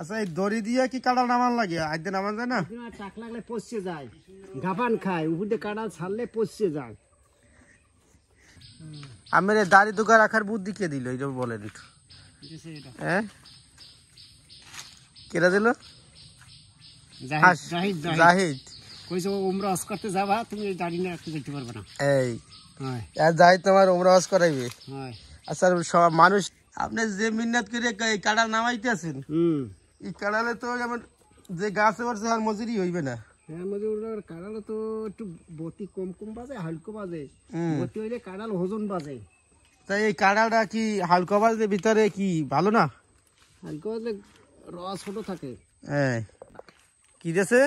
আচ্ছা এই দড়ি দিয়ে কি কাঁটা নামান লাগে আজ দিন নামান যায় না টাক লাগলে পচছে যায় গাফান খায় উপরে কাঁটা ছাড়লে পচছে যায় আমি রে দাড়ি দোকা রাখার বুদ্ধি কে দিল এইটা বলে একটু হ্যাঁ কেরা দিল জাহিদ কইছে উমরা হজ করতে যাবা তুমি দাড়ি না রাখতে পারবে না এই হ্যাঁ জাহিদ তোমার উমরা হজ করাইবে হ্যাঁ আচ্ছা সব মানুষ আপনি যে করে এই কাড়া নামাইতেছেন হুম এই কাড়ালে তো যে আর মজুরি হইবে না হ্যাঁ, কি ভিতরে কি ভালো না হালকা বাজলে রস থাকে হ্যাঁ কি দেশে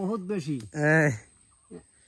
বহুত বেশি হ্যাঁ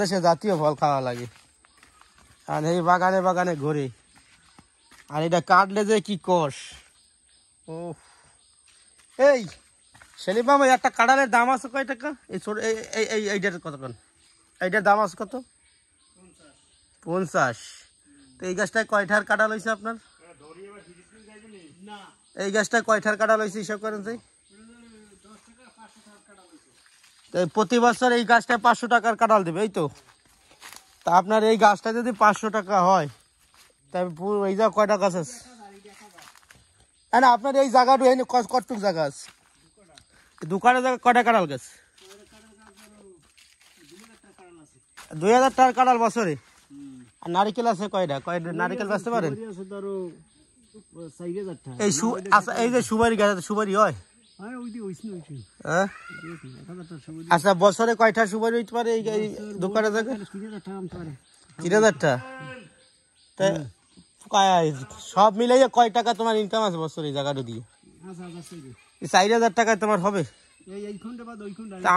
দেশে জাতীয় ফল খাওয়া লাগে আর এই বাগানে বাগানে ঘুরে আর এটা কাটলে যে কি কষ ও এই সেলিম মামা একটা কাটালের দাম আছে কয় টাকা এই ছোট এই এইটার কত এইটার দাম আছে কত পঞ্চাশ তো এই গাছটায় কয়ঠার কাটা লইছে আপনার এই গাছটা কয়ঠার কাটা লইছে হিসাব করেন যাই প্রতি বছর এই গাছটা পাঁচশো টাকার কাটাল দেবে এই তো তা আপনার এই গাছটা যদি পাঁচশো টাকা হয় এই যা কয়টা গাছ আছে হ্যাঁ না আপনার এই এই কতটুক জায়গা আছে দোকানে জায়গা কয়টা গাছ দুই হাজার টাকার কাঁঠাল বছরে আর নারিকেল আছে কয়টা কয় নারিকেল বেচতে পারেন এই আচ্ছা, এই যে সুবারি গাছ সুবারি হয় হ্যাঁ? আচ্ছা বছরে কয়টা সুপারি হইতে পারে এই দোকানে থাকে তিন হাজারটা সব মিলাইয়ে কয় টাকা তোমার ইনকাম আছে বছর এই জায়গাটা দিয়ে আচ্ছা, আচ্ছা, চার হাজার টাকায় তোমার হবে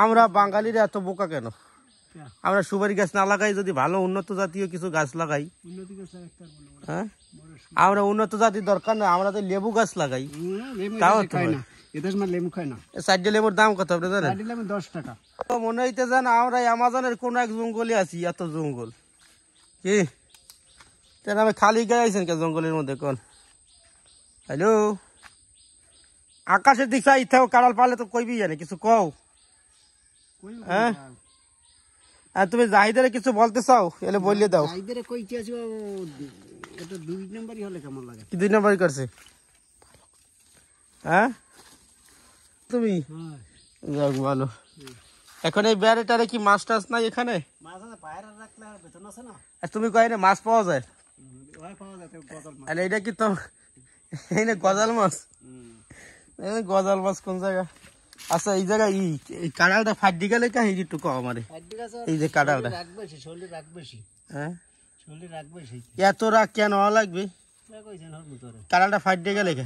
আমরা বাঙালিরা এত বোকা কেন আমরা সুপারি গাছ না লাগাই যদি ভালো উন্নত জাতীয় কিছু গাছ লাগাই হ্যাঁ আমরা উন্নত জাতির দরকার না আমরা তো লেবু গাছ লাগাই তাও আকাশের দিক কাড়াল পালে তো কইবি জানে কিছু কও হ্যাঁ আর হ্যাঁ, তুমি জাহিদারে কিছু বলতে চাও এলে বললে দাও দুই নম্বর কেমন লাগে দুই করছে হ্যাঁ তুমি হ্যাঁ। যাক ভালো এখন এই ব্যারেটারে কি মাছ টাছ নাই এখানে তুমি কয় না মাছ পাওয়া যায় এটা কি তো গজাল মাছ গজাল মাছ কোন জায়গা আচ্ছা এই কাঁড়ালটা গেলে এই যে কাঁড়ালটা হ্যাঁ? এত রাগ কেন লাগবে কাঁড়ালটা গেলে কে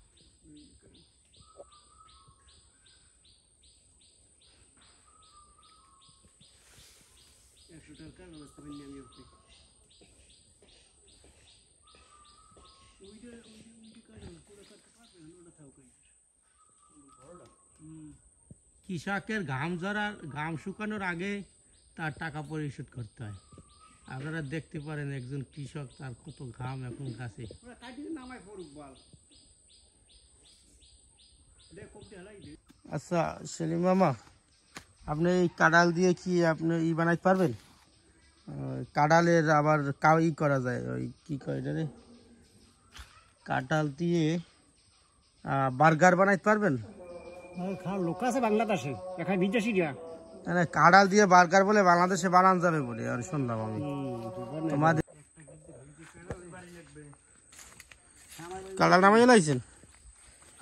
ব্যবস্থাপনা আমি ওকে ওইটা ওইটা ওইটা কাজ ওটা করতে পারবে না ওটা থাকবে কৃষকের ঘাম ঝরার ঘাম শুকানোর আগে তার টাকা পরিশোধ করতে হয় আপনারা দেখতে পারেন একজন কৃষক তার কত ঘাম এখন গাছে আচ্ছা সেলিম মামা আপনি এই কাঁড়াল দিয়ে কি আপনি ই বানাইতে পারবেন কাঁঠালের আবার কাই করা যায় ওই কি কয় রে দিয়ে বার্গার বানাইতে পারবেন লোক আছে দিয়ে বার্গার বলে বাংলাদেশে বানান যাবে বলে আর শুনলাম আমি তোমাদের কাঁঠাল নামাই লাগছেন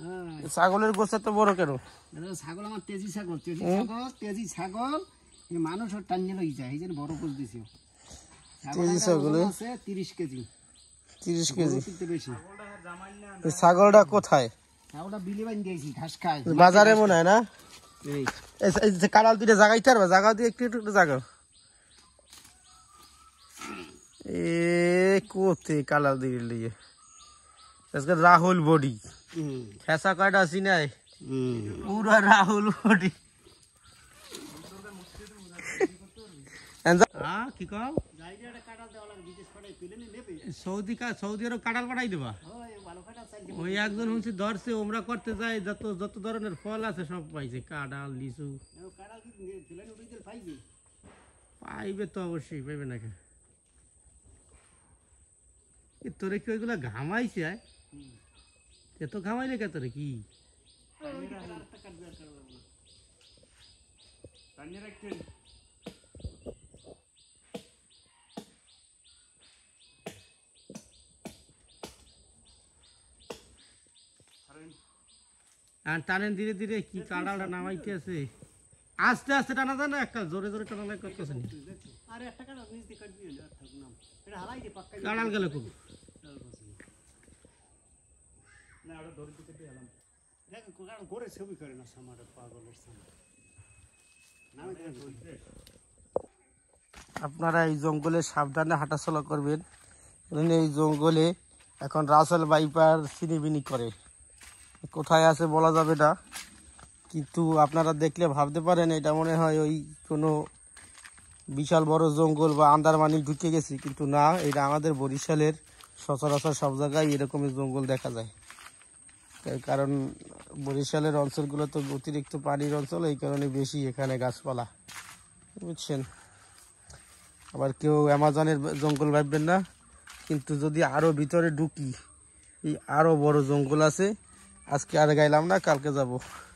হ্যাঁ। ছাগলের গোসা তো বড় কেন ছাগল আমার তেজি ছাগল তেজি ছাগল তেজি ছাগল মানুষ ওর টান যায় এই বড় গোছ দিছে তেজি ছাগল আছে তিরিশ কেজি তিরিশ কেজি বেশি ছাগলটা কোথায় ছাগলটা বিলি বাইন দিয়েছি ঘাস খায় বাজারে মনে হয় না কাড়াল দুইটা জাগাইতে পারবা জাগাও দিয়ে একটু একটু জাগাও এ কোথায় কালাল দিয়ে লিয়ে রাহুল বডি খেসা কয়টা আছি নাই পুরো রাহুল বডি হ্যাঁ, হ্যাঁ, ওমরা করতে যত যত ধরনের ফল আছে সব পাইছে কাঁঠাল লিচু পাইবে তো অবশ্যই পাইবে না তোরে কি ওইগুলা ঘামাইছে এত ঘামাইলে কে তোরে কি আর টানেন ধীরে ধীরে কি কাড়ালটা নামাইতেছে আস্তে আস্তে টানা যায় না একটা জোরে জোরে টানা করতেছেন করতেছে গেলে খুব না ওটা ধরে দিতে পেলাম কারণ করে ছবি করে না পাগলের মানে আপনারা এই জঙ্গলে সাবধানে হাঁটাচলা করবেন কারণ এই জঙ্গলে এখন রাসেল বাইপার চিনিবিনি করে কোথায় আছে বলা যাবে না কিন্তু আপনারা দেখলে ভাবতে পারেন এটা মনে হয় ওই কোনো বিশাল বড় জঙ্গল বা আন্দারমানি ঢুকে গেছি কিন্তু না এটা আমাদের বরিশালের সচরাচর সব জায়গায় এরকমই জঙ্গল দেখা যায় কারণ বরিশালের অঞ্চলগুলো তো অতিরিক্ত পানির অঞ্চল এই কারণে বেশি এখানে গাছপালা বুঝছেন আবার কেউ অ্যামাজনের জঙ্গল ভাববেন না কিন্তু যদি আরও ভিতরে ঢুকি এই আরও বড় জঙ্গল আছে আজকে আর গাইলাম না কালকে যাব